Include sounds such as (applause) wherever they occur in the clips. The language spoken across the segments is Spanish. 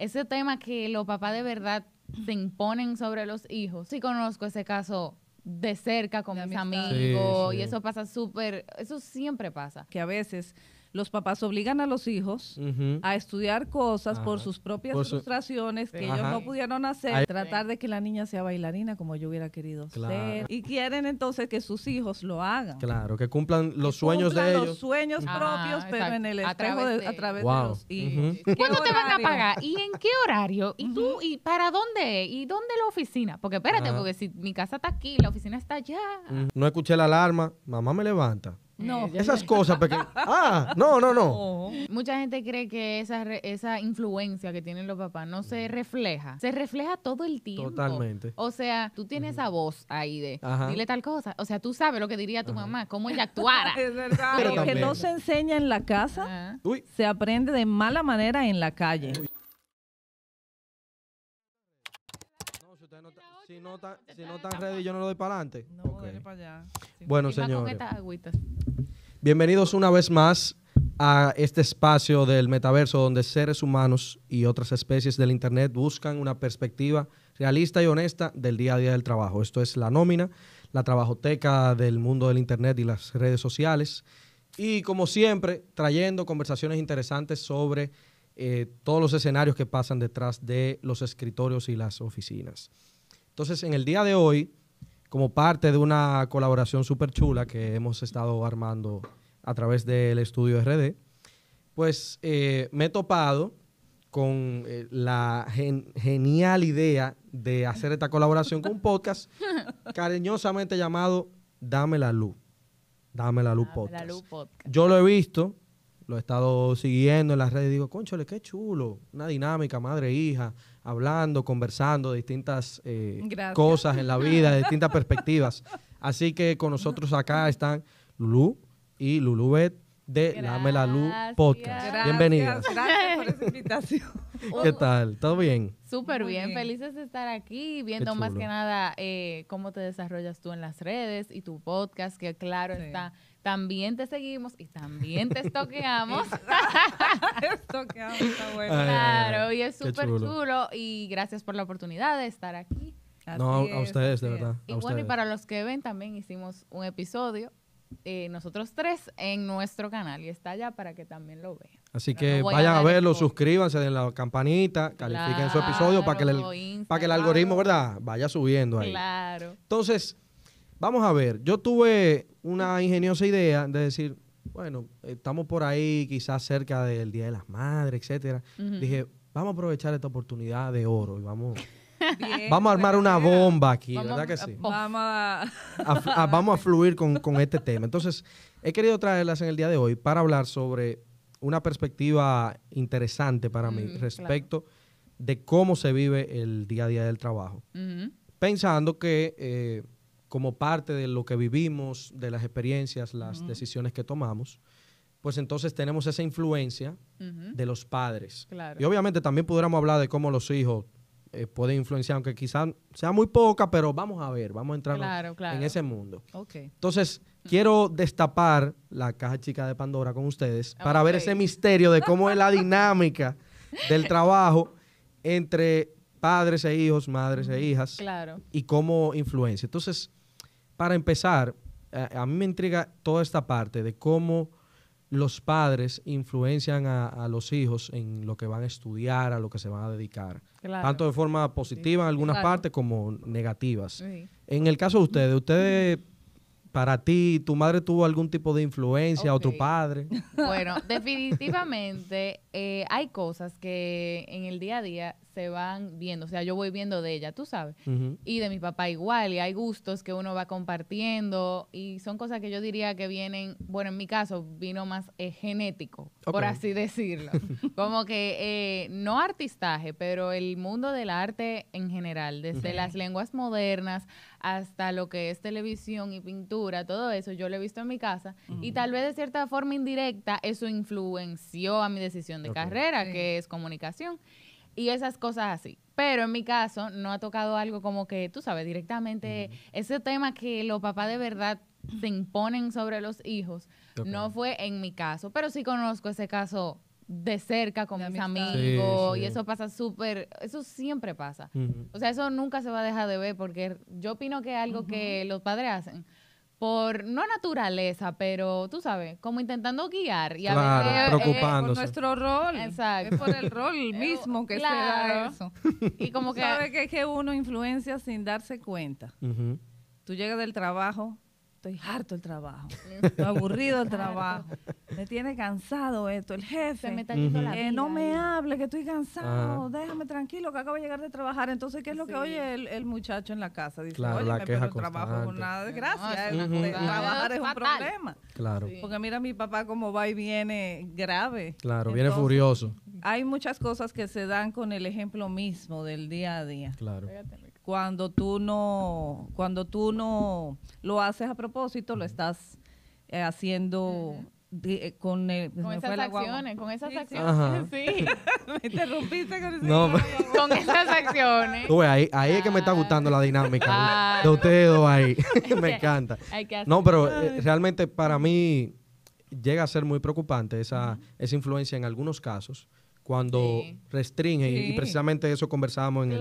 ese tema que los papás de verdad se imponen sobre los hijos. Sí conozco ese caso de cerca con mis amigos y eso pasa súper, eso siempre pasa. Que a veces los papás obligan a los hijos a estudiar cosas por sus propias frustraciones que ellos no pudieron hacer, tratar de que la niña sea bailarina como yo hubiera querido ser. Y quieren entonces que sus hijos lo hagan. Claro, que cumplan los sueños de ellos. Los sueños propios, pero en el espejo a través de, los hijos. ¿Cuándo te van a pagar? ¿Y en qué horario? ¿Y tú? ¿Y para dónde? ¿Y dónde la oficina? Porque espérate, porque si mi casa está aquí, la oficina está allá. No escuché la alarma, mamá me levanta. Eh, Esas cosas pequeñas. Ah, no, no, no. Mucha gente cree que esa, esa influencia que tienen los papás no se mm. refleja. Se refleja todo el tiempo. Totalmente. O sea, tú tienes esa voz ahí de dile tal cosa. O sea, tú sabes lo que diría tu mamá, cómo ella actuara. (laughs) Pero lo que no se enseña en la casa, se aprende de mala manera en la calle. Si no si yo no lo doy para adelante. No, para allá. Bueno, señor. Bienvenidos una vez más a este espacio del metaverso donde seres humanos y otras especies del Internet buscan una perspectiva realista y honesta del día a día del trabajo. Esto es la nómina, la trabajoteca del mundo del Internet y las redes sociales. Y como siempre, trayendo conversaciones interesantes sobre eh, todos los escenarios que pasan detrás de los escritorios y las oficinas. Entonces, en el día de hoy, como parte de una colaboración súper chula que hemos estado armando a través del estudio RD, pues eh, me he topado con eh, la genial idea de hacer esta colaboración con un podcast (laughs) cariñosamente llamado Dame la Luz. Dame la Luz, podcast. Yo lo he visto, lo he estado siguiendo en las redes y digo, conchole, qué chulo, una dinámica madre-hija, hablando, conversando distintas eh, cosas en la (laughs) vida, distintas perspectivas. Así que con nosotros acá están Lulú y Lulubet de la Luz Podcast. Bienvenidos. Gracias por esa invitación. (laughs) ¿Qué tal? ¿Todo bien? Súper bien. felices de estar aquí, viendo más que nada eh, cómo te desarrollas tú en las redes y tu podcast, que claro está también te seguimos y también te estoqueamos. (laughs) estoqueamos, está (laughs) bueno. claro, y es súper chulo. Y gracias por la oportunidad de estar aquí. no, a ustedes, de verdad. Y bueno, y para los que ven, también hicimos un episodio eh, nosotros tres en nuestro canal y está allá para que también lo vean. Así que vayan a, verlo, suscríbanse, en la campanita, califiquen su episodio para que, el, para que el algoritmo, ¿verdad? Vaya subiendo ahí. Claro. Entonces, Vamos a ver, yo tuve una ingeniosa idea de decir, bueno, estamos por ahí quizás cerca del Día de las Madres, etcétera. Dije, vamos a aprovechar esta oportunidad de oro y vamos... (laughs) vamos a armar una bomba aquí, ¿verdad que sí? Vamos a... fluir con, este tema. Entonces, he querido traerlas en el día de hoy para hablar sobre una perspectiva interesante para mí respecto de cómo se vive el día a día del trabajo. Pensando que eh, como parte de lo que vivimos, de las experiencias, las decisiones que tomamos, pues entonces tenemos esa influencia de los padres. Y obviamente también pudiéramos hablar de cómo los hijos eh, pueden influenciar, aunque quizás sea muy poca, pero vamos a ver, vamos a entrar en ese mundo. Entonces, mm. quiero destapar la caja chica de Pandora con ustedes para ver ese misterio de cómo es la (laughs) dinámica del trabajo entre padres e hijos, madres e hijas, y cómo influencia. Entonces, para empezar, eh, a, mí me intriga toda esta parte de cómo los padres influencian a, los hijos en lo que van a estudiar, a lo que se van a dedicar. Tanto de forma positiva en algunas partes como negativas. En el caso de ustedes, ¿ustedes, para ti, tu madre tuvo algún tipo de influencia o tu padre? (laughs) Bueno, definitivamente eh, hay cosas que en el día a día se van viendo. O sea, yo voy viendo de ella, tú sabes. Y de mi papá igual. Y hay gustos que uno va compartiendo. Y son cosas que yo diría que vienen, bueno, en mi caso, vino más eh, genético, por así decirlo. (laughs) Como que eh, no artistaje, pero el mundo del arte en general, desde las lenguas modernas hasta lo que es televisión y pintura, todo eso yo lo he visto en mi casa. Y tal vez de cierta forma indirecta, eso influenció a mi decisión de carrera, que es comunicación y esas cosas así. Pero en mi caso no ha tocado algo como que, tú sabes, directamente ese tema que los papás de verdad se imponen sobre los hijos. No fue en mi caso, pero sí conozco ese caso de cerca con mis amigos y eso pasa súper, eso siempre pasa. O sea, eso nunca se va a dejar de ver porque yo opino que es algo que los padres hacen por, no naturaleza, pero tú sabes, como intentando guiar y a veces eh, preocupándose. por nuestro rol. Exacto. Es por el rol (laughs) eh, mismo que se da eso. Y como que... ¿Sabe que es que uno influencia sin darse cuenta? Tú llegas del trabajo, estoy harto el trabajo, estoy aburrido el (laughs) trabajo, me tiene cansado esto, el jefe, que no me hable que estoy cansado, déjame tranquilo que acabo de llegar de trabajar. Entonces, ¿qué es lo que oye el, muchacho en la casa? Dice, oye, me el trabajo con nada de gracia, trabajar es un problema. Porque mira mi papá como va y viene grave. Claro, viene furioso. Hay muchas cosas que se dan con el ejemplo mismo del día a día. Claro cuando tú no, cuando tú no lo haces a propósito, lo estás eh, haciendo eh, con, con, esas acciones, con, esas acciones, sí. (laughs) me interrumpiste con, no, con esas acciones. Tú ves, ahí, es que me está gustando la dinámica de ustedes dos ahí. (laughs) (laughs) me encanta. no, pero eh, realmente para mí llega a ser muy preocupante esa, esa influencia en algunos casos cuando restringe, restringen, y precisamente eso conversábamos en,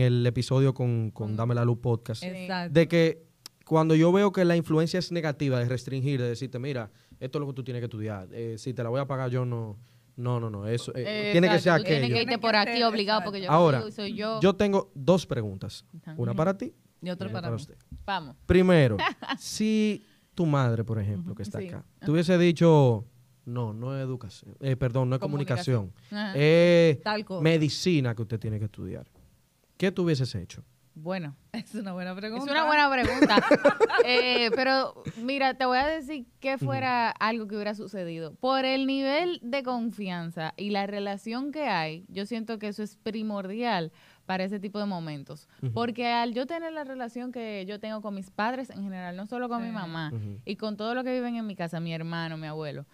el, episodio con, Dame la Luz Podcast, de que cuando yo veo que la influencia es negativa de restringir, de decirte, mira, esto es lo que tú tienes que estudiar, eh, si te la voy a pagar yo no... No, no, no, eso eh, tiene que ser aquello. que irte por aquí obligado porque yo Ahora, soy yo. tengo dos preguntas, una para ti y otra para, usted. Vamos. Primero, (laughs) si tu madre, por ejemplo, que está acá, te hubiese dicho, no, no es educación. Eh, perdón, no es comunicación. Ah, medicina que usted tiene que estudiar. ¿Qué tú hubieses hecho? Bueno, (laughs) es una buena pregunta. Es una buena pregunta. (laughs) Eh, pero mira, te voy a decir que fuera algo que hubiera sucedido. Por el nivel de confianza y la relación que hay, yo siento que eso es primordial para ese tipo de momentos. Porque al yo tener la relación que yo tengo con mis padres en general, no solo con mi mamá, y con todo lo que viven en mi casa, mi hermano, mi abuelo,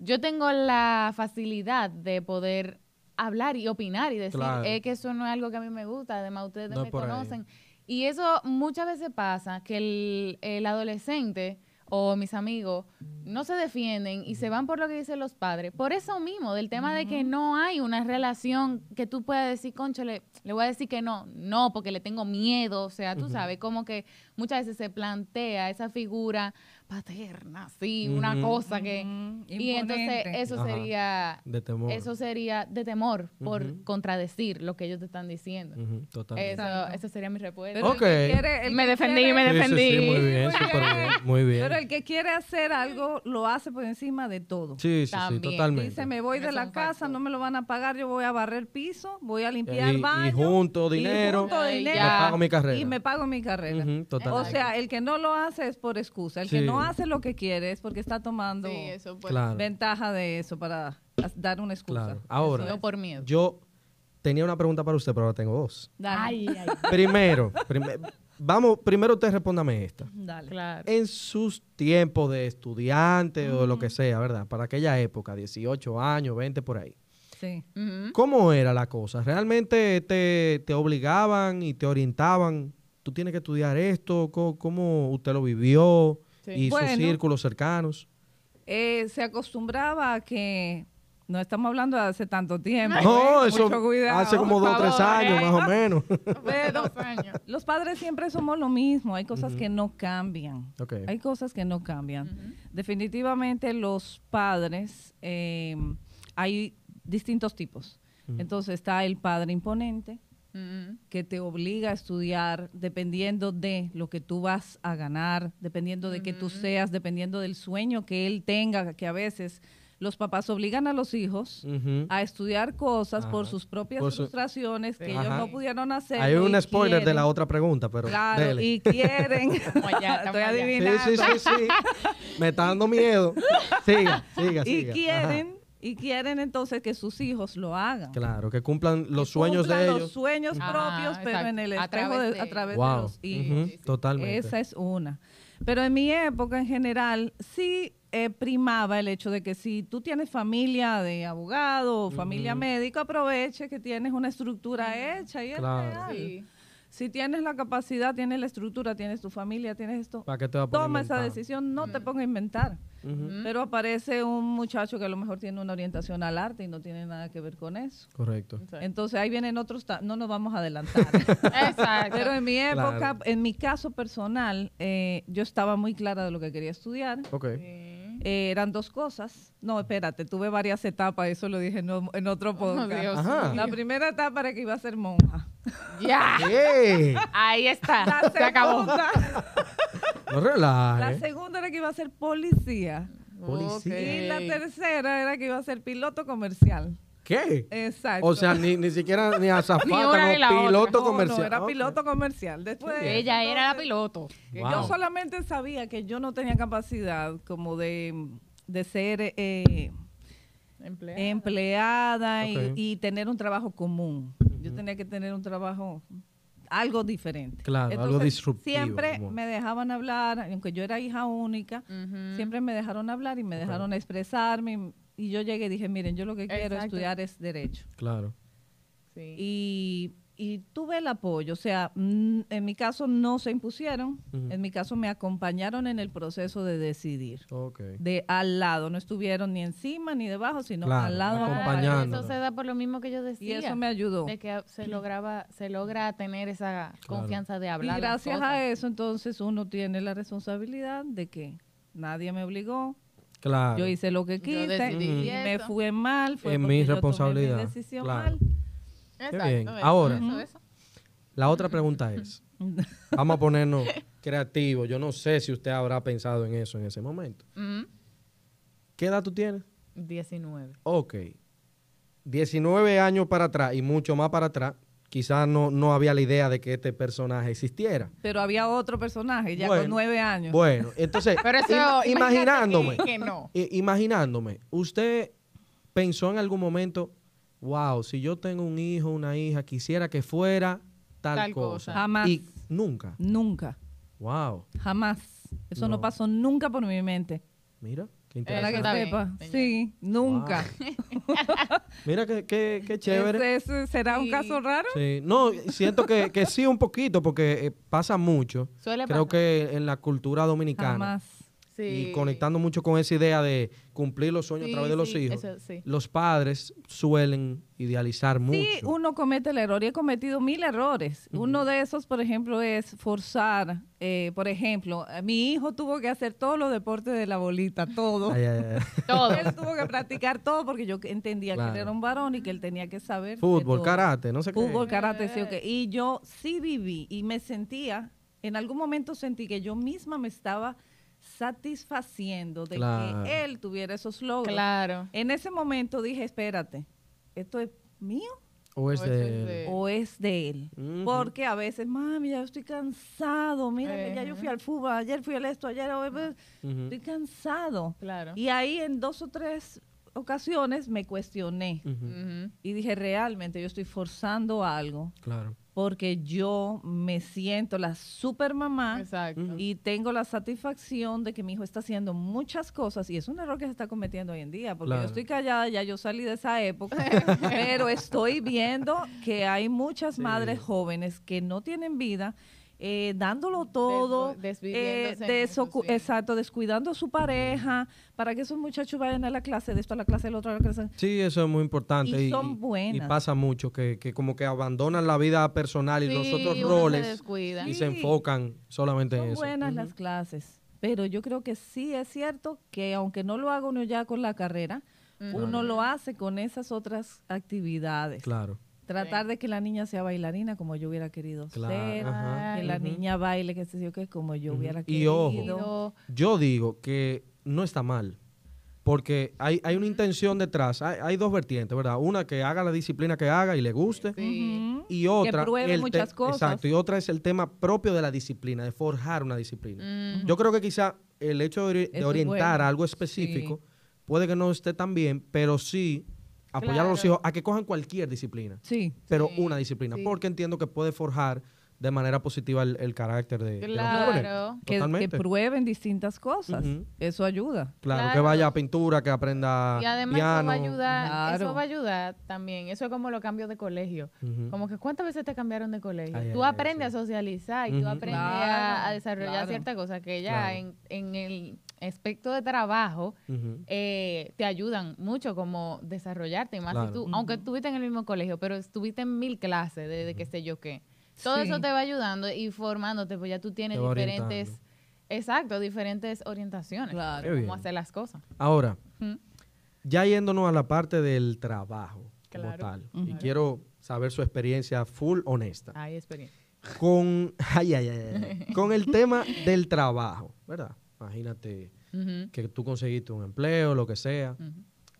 yo tengo la facilidad de poder hablar y opinar y decir, eh, que eso no es algo que a mí me gusta, además ustedes no me conocen. Y eso muchas veces pasa, que el, el adolescente o mis amigos no se defienden y se van por lo que dicen los padres. Por eso mismo, del tema de que no hay una relación que tú puedas decir, concho, le, voy a decir que no, no, porque le tengo miedo. O sea, tú sabes, como que muchas veces se plantea esa figura paterna, sí, una cosa que y entonces eso sería de temor. eso sería de temor por contradecir lo que ellos te están diciendo. Totalmente. Eso, eso, sería mi respuesta. me defendí, me defendí. muy muy bien. Pero el que quiere hacer algo lo hace por encima de todo. Sí, sí, totalmente. Dice, me voy de la casa, no me lo van a pagar, yo voy a barrer piso, voy a limpiar baño. Y junto dinero. Y me pago mi carrera. Y me pago mi carrera. o sea, el que no lo hace es por excusa, el que no hace lo que quieres, porque está tomando ventaja de eso para dar una excusa. Ahora, yo tenía una pregunta para usted, pero ahora tengo dos. Dale. Primero, vamos, primero usted respóndame esta. Dale. En sus tiempos de estudiante o lo que sea, ¿verdad? Para aquella época, 18 años, 20 por ahí. Sí. ¿Cómo era la cosa? ¿Realmente te, obligaban y te orientaban? ¿Tú tienes que estudiar esto? ¿Cómo, cómo usted lo vivió? y sus círculos cercanos. Eh, se acostumbraba a que no estamos hablando de hace tanto tiempo. No, ¿eh? eso hace como dos o tres años, ¿eh? más o menos. (laughs) Los padres siempre somos lo mismo. Hay cosas que no cambian. Hay cosas que no cambian. Definitivamente los padres, hay distintos tipos. Entonces está el padre imponente, Mm-hmm. que te obliga a estudiar dependiendo de lo que tú vas a ganar, dependiendo de que tú mm-hmm. seas, dependiendo del sueño que él tenga, que a veces los papás obligan a los hijos mm-hmm. a estudiar cosas por sus propias frustraciones que ellos no pudieron hacer. Hay un spoiler de la otra pregunta, pero. Claro, y quieren. (laughs) Estoy adivinando. Sí, sí, sí, Me está dando miedo. Siga, siga, siga. Y quieren y quieren entonces que sus hijos lo hagan. Claro, que cumplan los sueños de ellos. Los sueños ah, propios, pero en el espejo a través de, los hijos. totalmente. Esa es una. Pero en mi época en general sí eh, primaba el hecho de que si tú tienes familia de abogado o familia médica, aproveche que tienes una estructura hecha y claro. es real. Si tienes la capacidad, tienes la estructura, tienes tu familia, tienes esto, ¿Para toma esa decisión, no te ponga a inventar. Pero aparece un muchacho que a lo mejor tiene una orientación al arte y no tiene nada que ver con eso. Correcto. Entonces ahí vienen otros, no nos vamos a adelantar. (laughs) Exacto. Pero en mi época, en mi caso personal, eh, yo estaba muy clara de lo que quería estudiar. Ok. Eh, eran dos cosas. No, espérate, tuve varias etapas, eso lo dije en, otro oh, podcast. la primera etapa era que iba a ser monja. (laughs) Ya. Ahí está. se acabó. La segunda era que iba a ser policía. Y la tercera era que iba a ser piloto comercial qué? Exacto. O sea, ni, ni siquiera ni (laughs) azafata, ni no, piloto comercial. No, era piloto comercial. Después, Ella era piloto. Yo solamente sabía que yo no tenía capacidad como de, ser eh, empleada, y, tener un trabajo común. Yo tenía que tener un trabajo algo diferente. Claro, algo disruptivo. Siempre me dejaban hablar, aunque yo era hija única, siempre me dejaron hablar y me dejaron expresarme y yo llegué y dije, miren, yo lo que quiero estudiar es derecho. Claro. Y, y, tuve el apoyo, o sea, mm, en mi caso no se impusieron, en mi caso me acompañaron en el proceso de decidir. Okay. De al lado, no estuvieron ni encima ni debajo, sino al lado. acompañando. eso se da por lo mismo que yo decía. Y eso me ayudó. De que se lograba, se logra tener esa confianza de hablar. Y gracias a eso entonces uno tiene la responsabilidad de que nadie me obligó, Claro. Yo hice lo que quise y mm, me fue mal. Fue mi responsabilidad. decisión mal. Ahora, la otra pregunta es, (laughs) vamos a ponernos creativos. Yo no sé si usted habrá pensado en eso en ese momento. ¿Qué edad tú tienes? 19. Ok. 19 años para atrás y mucho más para atrás, quizás no, había la idea de que este personaje existiera. Pero había otro personaje ya con nueve años. Bueno, entonces, (laughs) imaginándome, imaginándome, usted pensó en algún momento, wow, si yo tengo un hijo, una hija, quisiera que fuera tal, cosa. Jamás. Y nunca. Nunca. Wow. Jamás. Eso no pasó nunca por mi mente. Mira que sepa. Sí, nunca. (laughs) Mira qué, qué chévere. será un caso raro? Sí, no, siento que, que sí un poquito porque eh, pasa mucho. Creo que en la cultura dominicana. Jamás y conectando mucho con esa idea de cumplir los sueños a través de los hijos, los padres suelen idealizar mucho. Sí, uno comete el error y he cometido mil errores. Uno de esos, por ejemplo, es forzar. Eh, por ejemplo, eh, mi hijo tuvo que hacer todos los deportes de la bolita, todo. Ay, (laughs) Él tuvo que practicar todo porque yo entendía que era un varón y que él tenía que saber. Fútbol, karate, no sé qué. Fútbol, karate, sí, eh. Y yo sí viví y me sentía, en algún momento sentí que yo misma me estaba satisfaciendo de que él tuviera esos logros. Claro. En ese momento dije, espérate, ¿esto es mío? O es, de, él. O es de él. Porque a veces, mami, ya estoy cansado. Mira, que ya yo fui al fútbol, ayer fui al esto, ayer. Hoy, pues, Estoy cansado. Claro. Y ahí en dos o tres ocasiones me cuestioné. Y dije, realmente yo estoy forzando algo. Claro porque yo me siento la super mamá y tengo la satisfacción de que mi hijo está haciendo muchas cosas y es un error que se está cometiendo hoy en día, porque yo estoy callada, ya yo salí de esa época, (laughs) pero estoy viendo que hay muchas madres jóvenes que no tienen vida eh, dándolo todo, eh, exacto, descuidando a su pareja, para que esos muchachos vayan a la clase de esto, a la clase del otro, a la clase. Sí, eso es muy importante. Y, son buenas. pasa mucho, que, como que abandonan la vida personal y los otros roles y se enfocan solamente en eso. Son buenas las clases, pero yo creo que sí es cierto que aunque no lo haga uno ya con la carrera, uno lo hace con esas otras actividades. Claro. Tratar de que la niña sea bailarina como yo hubiera querido claro, ser, que la niña baile, que sé yo, que como yo hubiera querido. Y ojo, yo digo que no está mal, porque hay, hay una intención detrás, hay, dos vertientes, ¿verdad? Una que haga la disciplina que haga y le guste, y otra... Que pruebe muchas cosas. Exacto, y otra es el tema propio de la disciplina, de forjar una disciplina. Yo creo que quizá el hecho de, orientar a algo específico puede que no esté tan bien, pero sí apoyar a los hijos a que cojan cualquier disciplina, sí, pero una disciplina, porque entiendo que puede forjar de manera positiva el, carácter de, claro. los Que, prueben distintas cosas. Eso ayuda. Claro, que vaya a pintura, que aprenda. Y además eso va a ayudar, eso va a ayudar también. Eso es como los cambios de colegio. Como que cuántas veces te cambiaron de colegio. tú aprendes a socializar y tú aprendes a, desarrollar ciertas cosas que ya en, en el aspecto de trabajo eh, te ayudan mucho como desarrollarte más si tú, aunque estuviste en el mismo colegio, pero estuviste en mil clases de, que qué sé yo qué. Todo eso te va ayudando y formándote, pues ya tú tienes diferentes, exacto, diferentes orientaciones. Cómo hacer las cosas. Ahora, ya yéndonos a la parte del trabajo como tal, y quiero saber su experiencia full honesta. Hay experiencia. Con, (laughs) con el tema del trabajo, ¿verdad? Imagínate que tú conseguiste un empleo, lo que sea.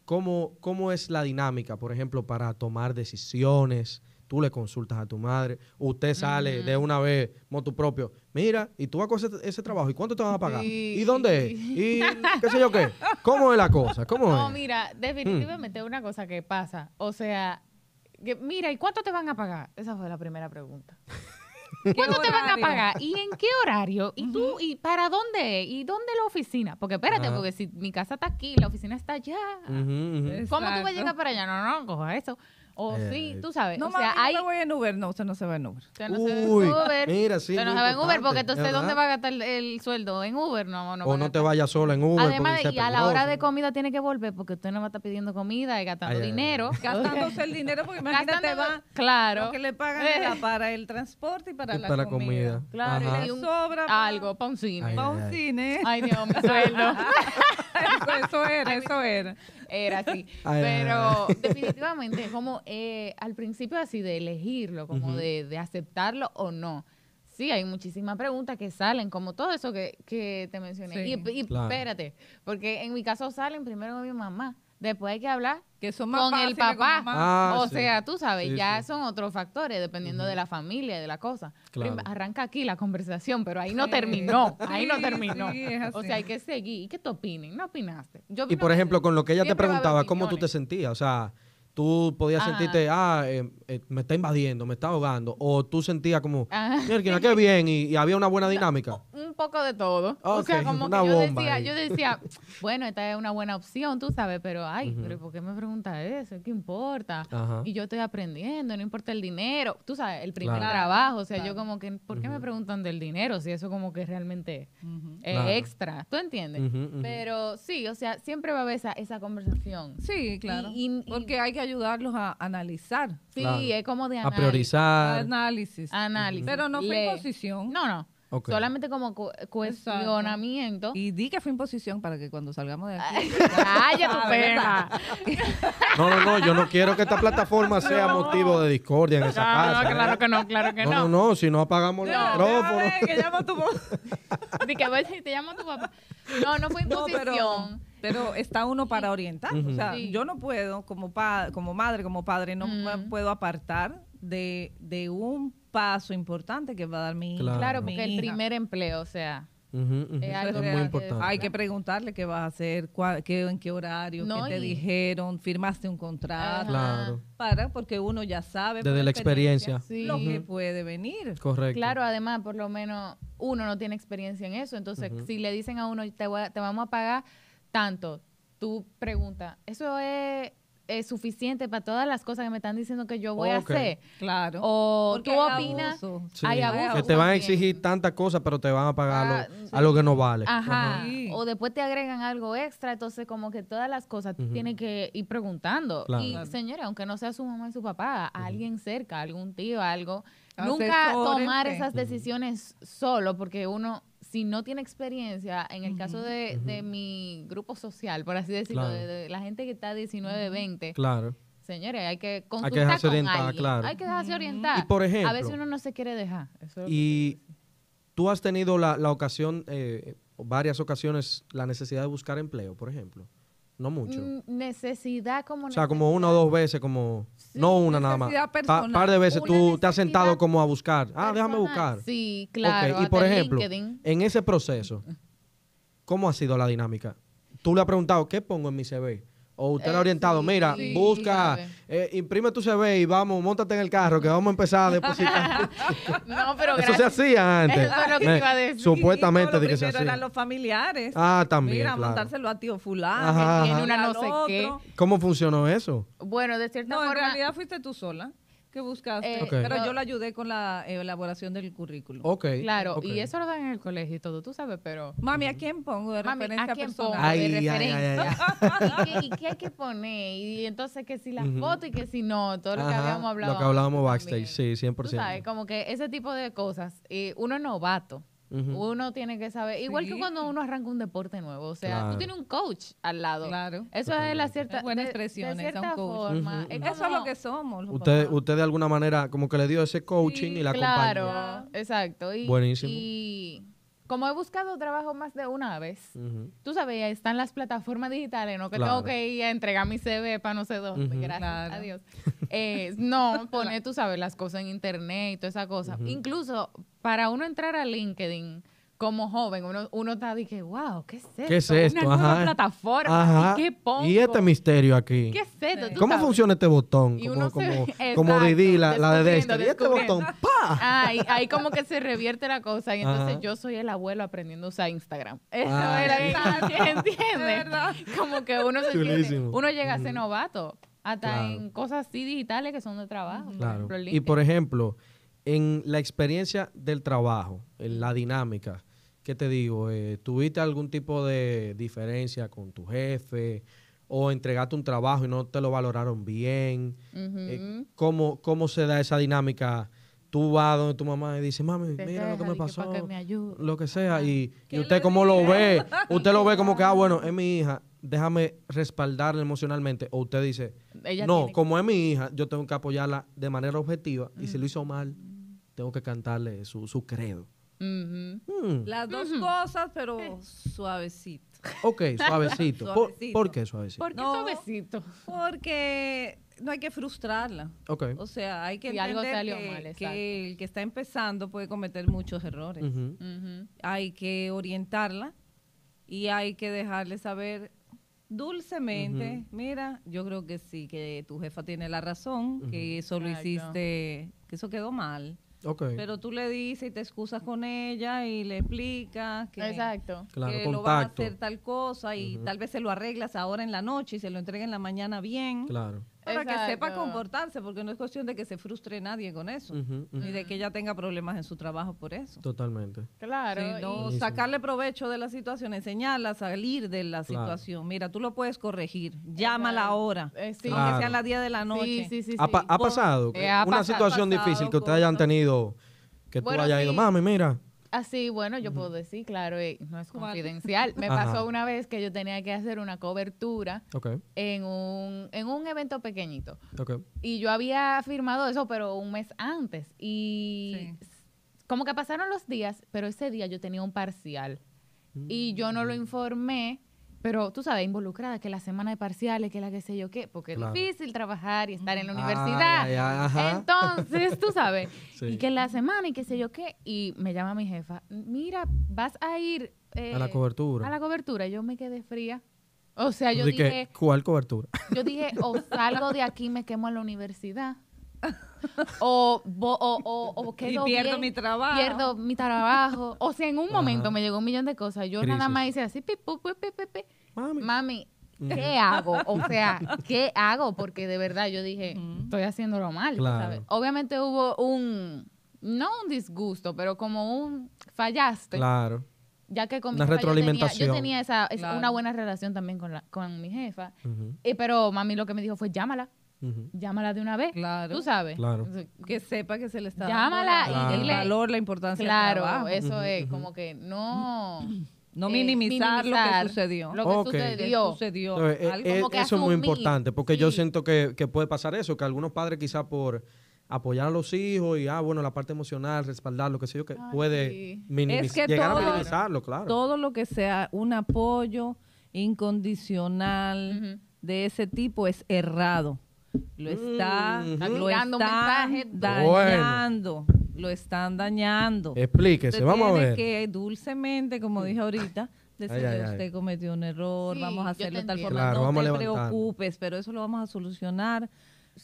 ¿Cómo, ¿Cómo es la dinámica, por ejemplo, para tomar decisiones? tú le consultas a tu madre, usted sale de una vez tu propio, mira, y tú vas a ese trabajo, ¿y cuánto te van a pagar? ¿Y dónde es? ¿Y qué sé yo qué? (laughs) ¿Cómo es la cosa? ¿Cómo no, mira, mm. definitivamente es una cosa que pasa, o sea, mira, ¿y cuánto te van a pagar? Esa fue la primera pregunta. (laughs) ¿Cuánto te van a pagar? ¿Y en qué horario? ¿Y tú? ¿Y para dónde? ¿Y dónde la oficina? Porque espérate, porque si mi casa está aquí, la oficina está allá. ¿Cómo tú vas a llegar para allá? No, no, coja eso. O sí, eh, tú sabes. No, o sea, no me voy en Uber. No, usted no se va en Uber. no Uy, se va en Uber. Mira, sí. Usted no se va en Uber porque entonces ¿dónde va a gastar el, sueldo? ¿En Uber? No, no. O no te vayas sola en Uber. Además, y a la hora de comida tiene que volver porque usted no va a estar pidiendo comida y gastando dinero. Gastándose el dinero porque imagínate va. Claro. Lo que le pagan para el transporte y para, la, comida. Claro, y le sobra. Algo, para un cine. Para un cine. Ay, Dios, mi sueldo. (laughs) eso era, eso era era así. (laughs) Pero (laughs) definitivamente, como eh, al principio así de elegirlo, como de, de, aceptarlo o no. Sí, hay muchísimas preguntas que salen, como todo eso que, te mencioné. y, espérate, porque en mi caso salen primero con mi mamá. Después hay que hablar que son con el papá. Ah, o sea, tú sabes, ya son otros factores, dependiendo de la familia y de la cosa. Pues, arranca aquí la conversación, pero ahí no terminó. ahí no terminó. o sea, hay que seguir. ¿Y qué te opinen? ¿No opinaste? y por ejemplo, con lo que ella te preguntaba, ¿cómo tú te sentías? O sea, tú podías sentirte, ah, eh, eh, me está invadiendo, me está ahogando. O tú sentías como, ah. mira, qué bien, y había una buena dinámica poco de todo. o sea, como que yo decía, yo decía, bueno, esta es una buena opción, tú sabes, pero ay, pero ¿por qué me pregunta eso? ¿Qué importa? Y yo estoy aprendiendo, no importa el dinero. Tú sabes, el primer trabajo, o sea, yo como que, ¿por qué me preguntan del dinero? Si eso como que realmente es extra, ¿tú entiendes? Pero sí, o sea, siempre va a haber esa, conversación. Sí, claro. porque hay que ayudarlos a analizar. Sí, es como de analizar. A priorizar. Análisis. Análisis. Pero no fue imposición. No, no. Solamente como cuestionamiento. Y di que fue imposición para que cuando salgamos de aquí. (laughs) ¡Calla tu ah, perra! No, no, no, yo no quiero que esta plataforma sea motivo de discordia en esa casa. No, ¿eh? claro que no, claro que no. No, no, si no apagamos no, el (laughs) te llamo tu papá. No, no fue imposición. Pero, está uno para orientar. O sea, yo no puedo, como, como madre, como padre, no puedo apartar de, de un paso importante que va a dar mi Claro, claro porque el primer empleo, o sea. Es algo muy importante. Hay que preguntarle qué vas a hacer, en qué horario, qué te dijeron, firmaste un contrato. Para, porque uno ya sabe. Desde la experiencia. Lo que puede venir. Correcto. Claro, además, por lo menos uno no tiene experiencia en eso. Entonces, si le dicen a uno, te, te vamos a pagar tanto, tú pregunta, ¿eso es es suficiente para todas las cosas que me están diciendo que yo voy a hacer. Claro. O tú opinas, hay Que te van a exigir tantas cosas, pero te van a pagar algo ah, a que no vale. Ajá. O después te agregan algo extra, entonces como que todas las cosas tienes que ir preguntando. Y señores, aunque no sea su mamá y su papá, alguien cerca, algún tío, algo, Nunca tomar esas decisiones solo, porque uno si no tiene experiencia, en el caso de, mi grupo social, por así decirlo, de, la gente que está 19, 20. Claro. Señores, hay que consultar hay que orientar, Hay que dejarse orientar. a veces uno no se quiere dejar. y tú has tenido la, ocasión, eh, varias ocasiones, la necesidad de buscar empleo, por ejemplo. No mucho. Necesidad como... O sea, como una o dos veces, como... no una nada más. Un par de veces tú te has sentado como a buscar. Ah, déjame buscar. Sí, claro. Y por ejemplo, en ese proceso, ¿cómo ha sido la dinámica? Tú le has preguntado, ¿qué pongo en mi CV? o usted lo ha eh, orientado, mira, busca, eh, imprime tu CV y vamos, montate en el carro que vamos a empezar a depositar. (laughs) no, pero Eso se hacía antes. Eso es lo que iba a decir. Supuestamente que se hacía. eran los familiares. Ah, también, Mira, montárselo a tío fulano, tiene una no sé qué. ¿Cómo funcionó eso? Bueno, de cierta forma... en realidad fuiste tú sola que buscaste, eh, pero yo la ayudé con la elaboración del currículum. Ok. Claro, y eso lo dan en el colegio y todo, tú sabes, pero... Mami, ¿a quién pongo de Mami, referencia ¿a quién Pongo referencia? ¿Y, qué, hay que poner? Y entonces que si las foto fotos y que si no, todo lo que habíamos hablado. Lo que hablábamos backstage, sí, 100%. Tú sabes, como que ese tipo de cosas, y uno es novato. Uno tiene que saber, igual que cuando uno arranca un deporte nuevo, o sea, tú tienes un coach al lado. Claro. Eso es la cierta buena expresión, forma. Eso es lo que somos. Usted, usted de alguna manera como que le dio ese coaching y la Claro, exacto. Buenísimo. Y como he buscado trabajo más de una vez, tú sabes, están las plataformas digitales, no que tengo que ir a entregar mi CV para no sé dónde, gracias adiós. Eh, no, (laughs) pone tú sabes, las cosas en internet y toda esa cosa. Incluso para uno entrar a LinkedIn, como joven, uno, uno está de que, wow, ¿qué es esto? ¿Qué es esto? Una nueva plataforma. ¿Y qué pongo? ¿Y este misterio aquí? ¿Qué es esto? ¿Cómo funciona este botón? como, (laughs) Didi, la, la de ¿Y este botón? ¡Pa! Ahí, ahí como que se revierte la cosa y entonces yo soy el abuelo aprendiendo a usar Instagram. (laughs) Eso es era (laughs) Como que uno se uno llega a ser novato hasta en cosas así digitales que son de trabajo. Y por ejemplo, en la experiencia del trabajo, en la dinámica, ¿qué te digo? Eh, ¿Tuviste algún tipo de diferencia con tu jefe? ¿O entregaste un trabajo y no te lo valoraron bien? Eh, ¿cómo, ¿Cómo se da esa dinámica? Tú vas donde tu mamá y dices, mami, mira lo que me pasó, lo que sea. Y, usted cómo lo ve, usted lo ve como que, ah, bueno, es mi hija, déjame respaldarla emocionalmente. O usted dice, no, como es mi hija, yo tengo que apoyarla de manera objetiva. Y si lo hizo mal, tengo que cantarle su, su credo. Las dos cosas, pero eh. suavecito. Ok, (laughs) suavecito. Por, qué suavecito? Porque no hay que frustrarla. Okay. O sea, hay que entender que, el que está empezando puede cometer muchos errores. Hay que orientarla y hay que dejarle saber dulcemente, mira, yo creo que sí, que tu jefa tiene la razón, que eso lo hiciste, que eso quedó mal pero tú le dices y te excusas con ella y le explicas que, lo vas a hacer tal cosa y tal vez se lo arreglas ahora en la noche y se lo entrega en la mañana bien. Claro para que sepa comportarse, porque no es cuestión de que se frustre nadie con eso, ni de que ella tenga problemas en su trabajo por eso. Totalmente. Claro. sacarle provecho de la situación, enseñarla a salir de la situación. Mira, tú lo puedes corregir, llámala ahora, hora eh, sí. sea a las 10 de la noche. ha, ha, pasado una situación difícil que ustedes hayan tenido, que tú hayas ido, mami, mira Así, ah, bueno, yo puedo decir, claro, eh, no es confidencial. Me (laughs) pasó una vez que yo tenía que hacer una cobertura en un, evento pequeñito. Y yo había firmado eso, pero un mes antes. Y como que pasaron los días, pero ese día yo tenía un parcial. Y yo no lo mm. informé pero tú sabes, involucrada, que la semana de parciales, que la que sé yo qué, porque es difícil trabajar y estar en la universidad. Entonces, tú sabes, (laughs) y que la semana y qué sé yo qué, y me llama mi jefa, mira, vas a ir... a la eh, cobertura. A la cobertura, yo me quedé fría. O sea, yo dije... ¿Cuál cobertura? Yo dije, o salgo de aquí, me quemo en la universidad, (laughs) o, pierdo mi trabajo. Pierdo mi trabajo. O sea, en un momento me llegó un millón de cosas. Yo nada más hice así, Mami. ¿qué hago? O sea, (laughs) ¿qué hago? Porque de verdad yo dije, estoy haciéndolo mal. Obviamente hubo un, no un disgusto, pero como un fallaste. Claro ya que con una retroalimentación. Yo tenía, esa, una buena relación también con, la, con mi jefa, eh, pero mami lo que me dijo fue llámala. Llámala de una vez. Tú sabes. Que sepa que se le está dando. y dile. El valor, la importancia. Claro, eso es como que no. (clears throat) No eh, minimizar, lo que sucedió. Lo que sucedió. E, e, eso es muy importante, porque yo siento que, puede pasar eso, que algunos padres quizás por apoyar a los hijos y, ah, bueno, la parte emocional, respaldar, lo que sé yo, que puede todo, minimizarlo, claro. Todo lo que sea un apoyo incondicional de ese tipo es errado lo está, mm, lo están dañando. Lo están dañando. Explíquese, vamos a ver. que dulcemente, como dije ahorita, decirle usted cometió un error, vamos a hacerlo de tal forma. no te preocupes, pero eso lo vamos a solucionar.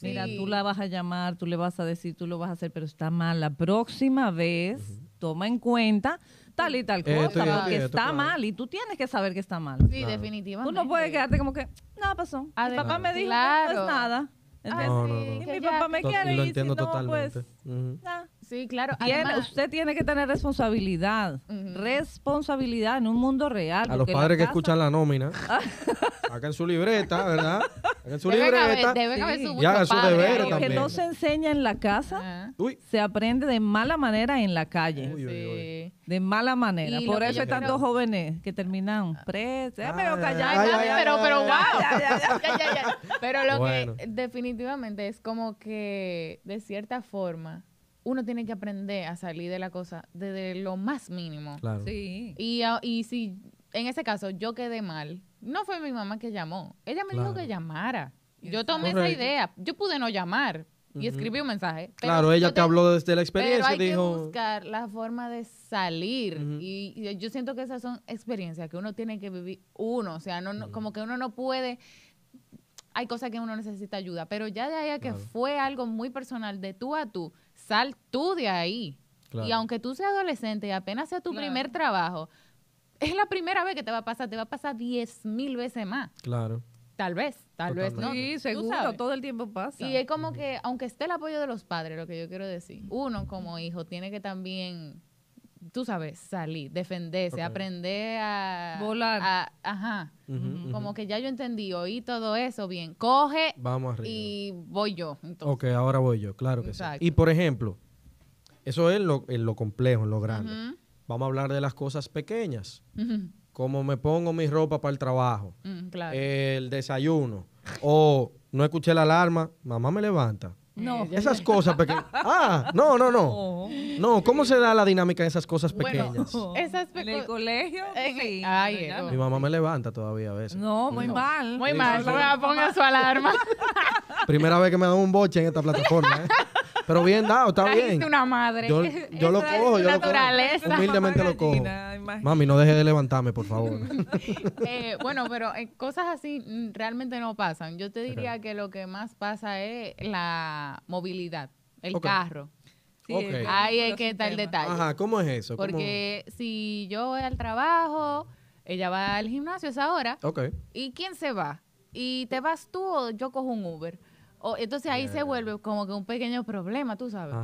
Mira, tú la vas a llamar, tú le vas a decir, tú lo vas a hacer, pero está mal. La próxima vez, toma en cuenta tal y tal eh, cosa, porque está mal y tú tienes que saber que está mal. Sí, definitivamente. Tú no puedes quedarte como que, nada pasó. Mi papá me dijo, no es nada. Ah, Entonces, y mi papá me quiere y no, pues, nada. Sí, claro. usted tiene que tener responsabilidad. Responsabilidad en un mundo real. A los padres que escuchan la nómina, acá (laughs) en su libreta, ¿verdad? en su libreta. haber su y su deber Lo que no se enseña en la casa, se aprende de mala manera en la calle. De mala manera. Por eso hay tantos jóvenes que terminan presos. Pero, pero, wow. (laughs) Pero lo que definitivamente es como que, de cierta forma, uno tiene que aprender a salir de la cosa desde lo más mínimo. Y, y si en ese caso yo quedé mal, no fue mi mamá que llamó. Ella me dijo que llamara. Yo tomé esa idea. Yo pude no llamar y escribí un mensaje. claro, ella te, habló desde la experiencia. hay que buscar la forma de salir. y, yo siento que esas son experiencias que uno tiene que vivir uno. O sea, no, como que uno no puede hay cosas que uno necesita ayuda, pero ya de ahí a que fue algo muy personal de tú a tú, sal tú de ahí. Y aunque tú seas adolescente y apenas sea tu primer trabajo, es la primera vez que te va a pasar, te va a pasar diez mil veces más. Claro. Tal vez, tal vez no. Sí, seguro, todo el tiempo pasa. Y es como que, aunque esté el apoyo de los padres, lo que yo quiero decir, uno como hijo tiene que también tú sabes, salir, defenderse, aprender a... Volar. ajá. Como que ya yo entendí, oí todo eso bien. Coge y voy yo. Entonces. Ok, ahora voy yo, claro que sí. Y por ejemplo, eso es lo, complejo, en lo grande. Vamos a hablar de las cosas pequeñas. Como me pongo mi ropa para el trabajo, mm, el desayuno, o no escuché la alarma, mamá me levanta, no. Eh, esas cosas pequeñas. (laughs) Ah, no, no, no. No, ¿cómo se da la dinámica de esas cosas pequeñas? esas en el colegio. Pues Ay, Mi mamá me levanta todavía a veces. No, muy mal. Muy mal. a su alarma. Primera vez que me da un boche en esta plataforma. ¿eh? (laughs) Pero bien dado, está bien. una madre. Yo, yo lo cojo, yo lo naturaleza. Humildemente lo cojo. Mami, no deje de levantarme, por favor. (laughs) Eh, bueno, pero eh, cosas así mm, realmente no pasan. Yo te diría que lo que más pasa es la movilidad, el carro. Ahí hay que estar el detalle. Ajá, ¿cómo es eso? Porque si yo voy al trabajo, ella va al gimnasio esa hora, Ok. ¿y quién se va? ¿Y te vas tú o yo cojo un Uber? entonces ahí se vuelve como que un pequeño problema, tú sabes.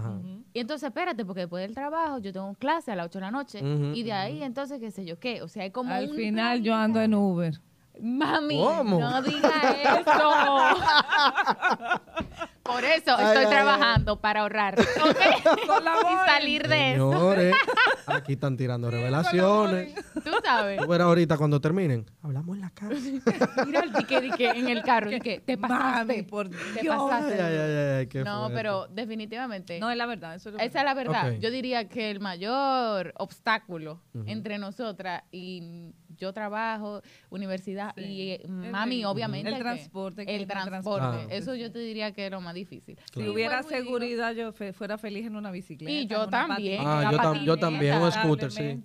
Y entonces espérate, porque después del trabajo yo tengo clase a las 8 de la noche y de ahí entonces qué sé yo qué. O sea, hay como... Al final yo ando en Uber. Mami, no diga eso. (laughs) (laughs) Por eso estoy trabajando para ahorrar (laughs) y salir de Señores, eso. (laughs) aquí están tirando revelaciones. Tú sabes. Bueno, ahorita cuando terminen. Hablamos en la casa. (laughs) Mira el dique, en el carro. te pasaste. por Dios. Te pasaste. no, pero definitivamente. No, es la verdad. Eso es esa es la verdad. Yo diría que el mayor obstáculo entre nosotras y yo trabajo, universidad y eh, mami, obviamente. El transporte. el transporte. Eso yo te diría que es lo más difícil. Si hubiera seguridad, yo fuera feliz en una bicicleta. Y yo también. Ah, yo, yo, también, un scooter, sí.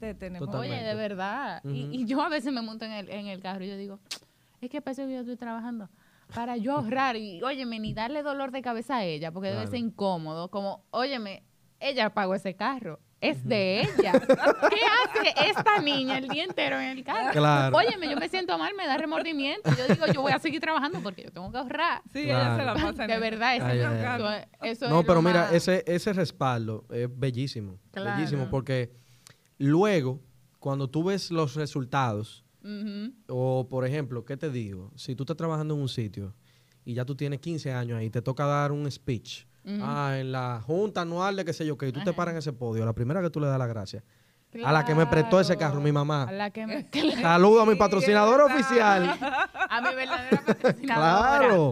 Oye, de verdad. y, yo a veces me monto en el, en el carro y yo digo, es que parece que yo estoy trabajando para yo ahorrar y, óyeme, ni darle dolor de cabeza a ella, porque debe ser incómodo, como, óyeme, ella pagó ese carro es de ella. ¿Qué hace esta niña el día entero en el carro? Claro. yo me siento mal, me da remordimiento. Yo digo, yo voy a seguir trabajando porque yo tengo que ahorrar. Sí, ella se la pasa De verdad, ese Eso No, pero mira, ese, respaldo es bellísimo. Bellísimo, porque luego, cuando tú ves los resultados, o por ejemplo, ¿qué te digo? Si tú estás trabajando en un sitio y ya tú tienes 15 años ahí, te toca dar un speech Ah, en la junta anual de qué sé yo qué, y tú te paras en ese podio, la primera que tú le das la gracia. A la que me prestó ese carro, mi mamá. A (laughs) Saludo a mi patrocinador oficial. A mi verdadera patrocinadora. Claro.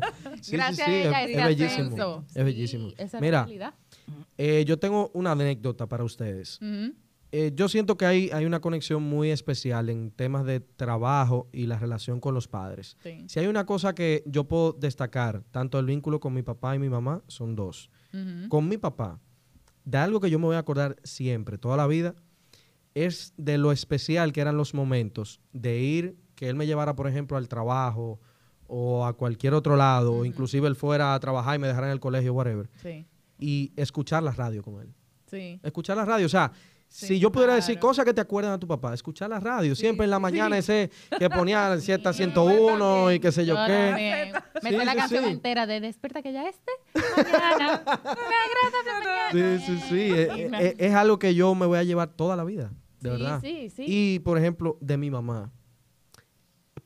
Gracias es, bellísimo. Es bellísimo. Mira, eh, yo tengo una anécdota para ustedes. Eh, yo siento que hay, hay una conexión muy especial en temas de trabajo y la relación con los padres. Si hay una cosa que yo puedo destacar, tanto el vínculo con mi papá y mi mamá, son dos. Con mi papá, de algo que yo me voy a acordar siempre, toda la vida, es de lo especial que eran los momentos de ir, que él me llevara, por ejemplo, al trabajo o a cualquier otro lado, inclusive él fuera a trabajar y me dejara en el colegio, whatever. Sí. Y escuchar la radio con él. Sí. Escuchar la radio, o sea, si yo pudiera decir cosas que te acuerdan a tu papá, escuchar la radio, siempre en la mañana ese (laughs) que ponía cierta 101 y qué sé yo, qué. Me la canción entera de Despierta que ya esté. mañana. (laughs) me agrada Sí, sí, sí. Eh, eh, es, algo que yo me voy a llevar toda la vida, de verdad. Y por ejemplo, de mi mamá